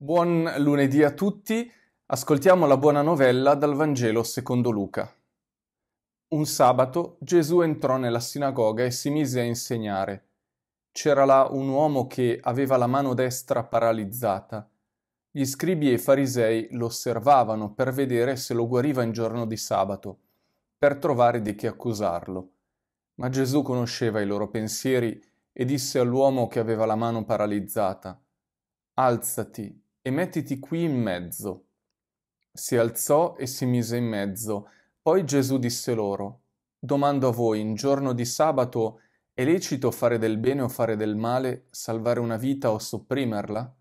Buon lunedì a tutti. Ascoltiamo la buona novella dal Vangelo secondo Luca. Un sabato Gesù entrò nella sinagoga e si mise a insegnare. C'era là un uomo che aveva la mano destra paralizzata. Gli scribi e i farisei lo osservavano per vedere se lo guariva in giorno di sabato, per trovare di che accusarlo. Ma Gesù conosceva i loro pensieri e disse all'uomo che aveva la mano paralizzata Alzati e mettiti qui in mezzo. Si alzò e si mise in mezzo. Poi Gesù disse loro, Domando a voi, in giorno di sabato è lecito fare del bene o fare del male, salvare una vita o sopprimerla?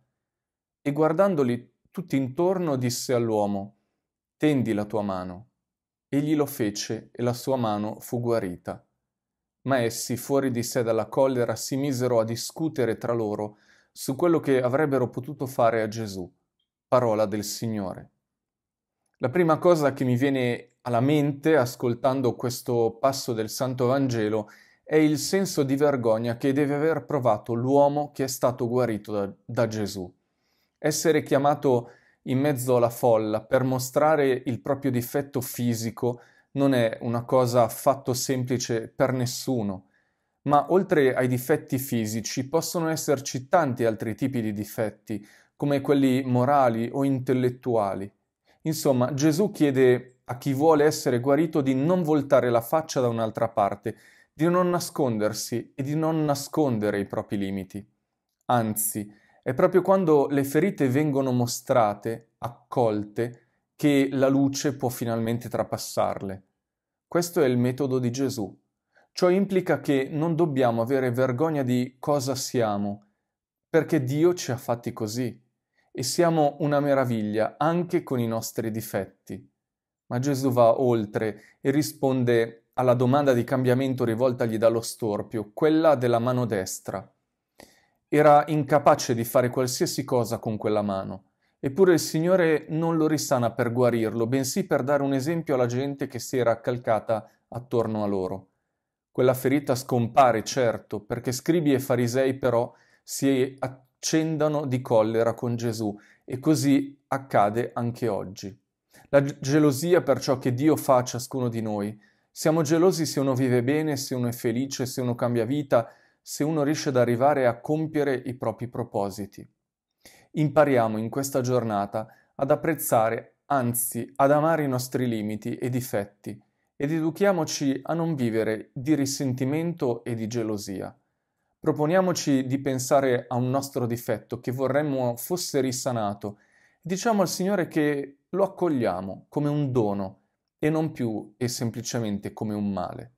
E guardandoli tutti intorno disse all'uomo, Tendi la tua mano. Egli lo fece e la sua mano fu guarita. Ma essi, fuori di sé dalla collera, si misero a discutere tra loro su quello che avrebbero potuto fare a Gesù, parola del Signore. La prima cosa che mi viene alla mente ascoltando questo passo del Santo Vangelo è il senso di vergogna che deve aver provato l'uomo che è stato guarito da, da Gesù. Essere chiamato in mezzo alla folla per mostrare il proprio difetto fisico non è una cosa affatto semplice per nessuno ma oltre ai difetti fisici possono esserci tanti altri tipi di difetti, come quelli morali o intellettuali. Insomma, Gesù chiede a chi vuole essere guarito di non voltare la faccia da un'altra parte, di non nascondersi e di non nascondere i propri limiti. Anzi, è proprio quando le ferite vengono mostrate, accolte, che la luce può finalmente trapassarle. Questo è il metodo di Gesù. Ciò implica che non dobbiamo avere vergogna di cosa siamo, perché Dio ci ha fatti così e siamo una meraviglia anche con i nostri difetti. Ma Gesù va oltre e risponde alla domanda di cambiamento rivoltagli dallo storpio, quella della mano destra. Era incapace di fare qualsiasi cosa con quella mano, eppure il Signore non lo risana per guarirlo, bensì per dare un esempio alla gente che si era accalcata attorno a loro. Quella ferita scompare, certo, perché scribi e farisei però si accendano di collera con Gesù e così accade anche oggi. La gelosia per ciò che Dio fa a ciascuno di noi. Siamo gelosi se uno vive bene, se uno è felice, se uno cambia vita, se uno riesce ad arrivare a compiere i propri propositi. Impariamo in questa giornata ad apprezzare, anzi ad amare i nostri limiti e difetti, ed educhiamoci a non vivere di risentimento e di gelosia. Proponiamoci di pensare a un nostro difetto che vorremmo fosse risanato. Diciamo al Signore che lo accogliamo come un dono e non più e semplicemente come un male.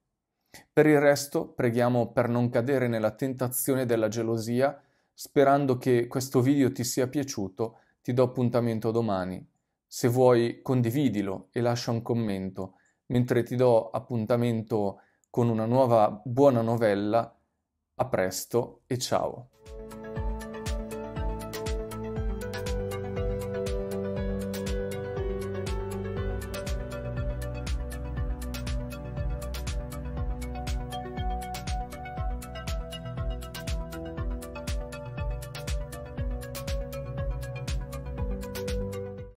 Per il resto preghiamo per non cadere nella tentazione della gelosia, sperando che questo video ti sia piaciuto, ti do appuntamento domani. Se vuoi condividilo e lascia un commento mentre ti do appuntamento con una nuova buona novella. A presto e ciao!